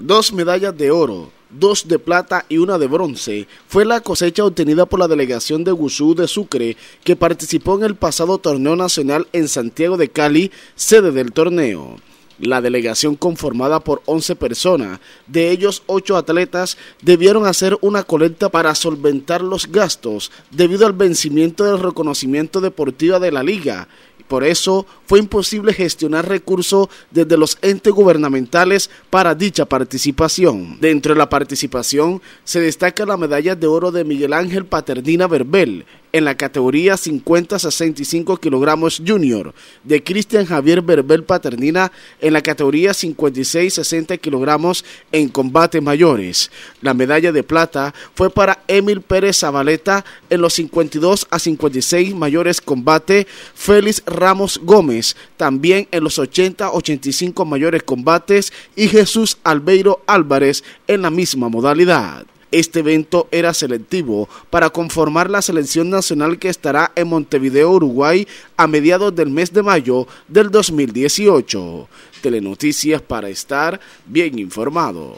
Dos medallas de oro, dos de plata y una de bronce fue la cosecha obtenida por la delegación de Gusú de Sucre que participó en el pasado torneo nacional en Santiago de Cali, sede del torneo. La delegación conformada por 11 personas, de ellos 8 atletas, debieron hacer una colecta para solventar los gastos debido al vencimiento del reconocimiento deportivo de la liga por eso fue imposible gestionar recursos desde los entes gubernamentales para dicha participación. Dentro de la participación se destaca la medalla de oro de Miguel Ángel Paternina Verbel en la categoría 50-65 kilogramos junior, de Cristian Javier Berbel Paternina en la categoría 56-60 kilogramos en combate mayores. La medalla de plata fue para Emil Pérez Zabaleta en los 52 a 56 mayores combate, Félix Ramos Gómez también en los 80-85 mayores combates y Jesús Albeiro Álvarez en la misma modalidad. Este evento era selectivo para conformar la selección nacional que estará en Montevideo, Uruguay, a mediados del mes de mayo del 2018. Telenoticias para estar bien informado.